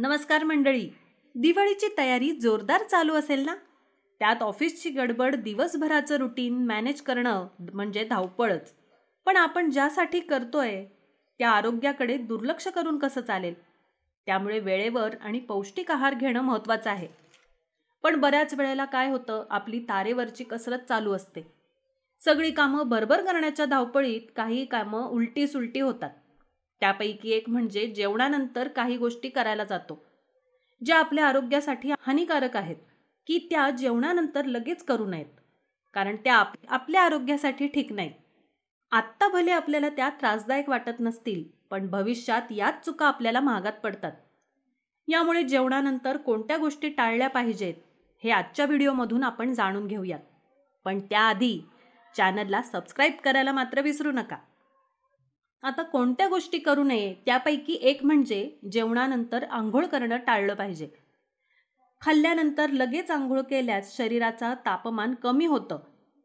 नमस्कार मंडळी दिवाळीची तयारी जोरदार चालू असेल ना त्यात ऑफिसची गडबड दिवसभराचं रुटीन मॅनेज करणं म्हणजे धावपळच पण आपण ज्यासाठी करतोय त्या आरोग्याकडे दुर्लक्ष करून कसं चालेल त्यामुळे वेळेवर आणि पौष्टिक आहार घेणं महत्त्वाचं आहे पण बऱ्याच वेळेला काय होतं आपली तारेवरची कसरत चालू असते सगळी कामं भरभर करण्याच्या धावपळीत काही कामं उलटी सुलटी होतात त्यापैकी एक म्हणजे जेवणानंतर काही गोष्टी करायला जातो ज्या आपल्या आरोग्यासाठी हानिकारक आहेत की त्या जेवणानंतर लगेच करू नयेत कारण त्या आपल्या आरोग्यासाठी ठीक नाहीत आत्ता भले आपल्याला त्या त्रासदायक वाटत नसतील पण भविष्यात याच चुका आपल्याला महागात पडतात यामुळे जेवणानंतर कोणत्या गोष्टी टाळल्या पाहिजेत हे आजच्या व्हिडिओमधून आपण जाणून घेऊयात पण त्याआधी चॅनलला सबस्क्राईब करायला मात्र विसरू नका आता कोणत्या गोष्टी करू नये त्यापैकी एक म्हणजे जेवणानंतर आंघोळ करणं टाळलं पाहिजे खाल्ल्यानंतर लगेच आंघोळ केल्यास शरीराचा तापमान कमी होतं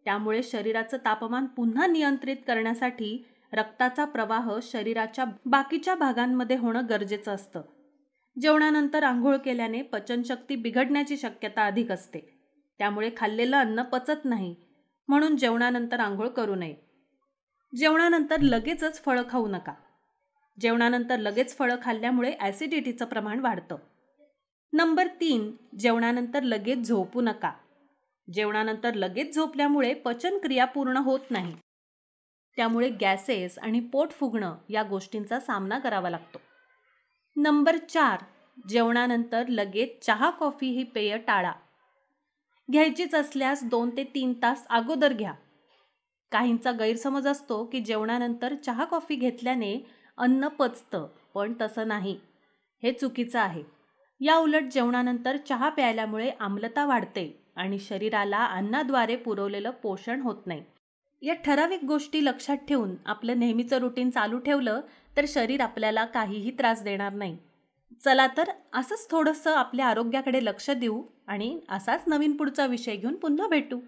त्यामुळे शरीराचं तापमान पुन्हा नियंत्रित करण्यासाठी रक्ताचा प्रवाह शरीराच्या बाकीच्या भागांमध्ये होणं गरजेचं असतं जेवणानंतर आंघोळ केल्याने पचनशक्ती बिघडण्याची शक्यता अधिक असते त्यामुळे खाल्लेलं अन्न पचत नाही म्हणून जेवणानंतर आंघोळ करू नये जेवणानंतर लगेचच फळं खाऊ नका जेवणानंतर लगेच फळं खाल्ल्यामुळे ॲसिडिटीचं प्रमाण वाढतं नंबर तीन जेवणानंतर लगेच झोपू नका जेवणानंतर लगेच झोपल्यामुळे पचनक्रिया पूर्ण होत नाही त्यामुळे गॅसेस आणि पोट फुगणं या गोष्टींचा सामना करावा लागतो नंबर चार जेवणानंतर लगेच चहा कॉफी ही पेय टाळा घ्यायचीच असल्यास दोन ते तीन तास अगोदर घ्या काहींचा गैरसमज असतो की जेवणानंतर चहा कॉफी घेतल्याने अन्न पचतं पण तसं नाही हे चुकीचं आहे या उलट जेवणानंतर चहा प्यायल्यामुळे आम्लता वाढते आणि शरीराला अन्नाद्वारे पुरवलेलं पोषण होत नाही या ठराविक गोष्टी लक्षात ठेवून आपलं नेहमीचं रुटीन चालू ठेवलं तर शरीर आपल्याला काहीही त्रास देणार नाही चला तर असंच थोडंसं आपल्या आरोग्याकडे लक्ष देऊ आणि असाच नवीन पुढचा विषय घेऊन पुन्हा भेटू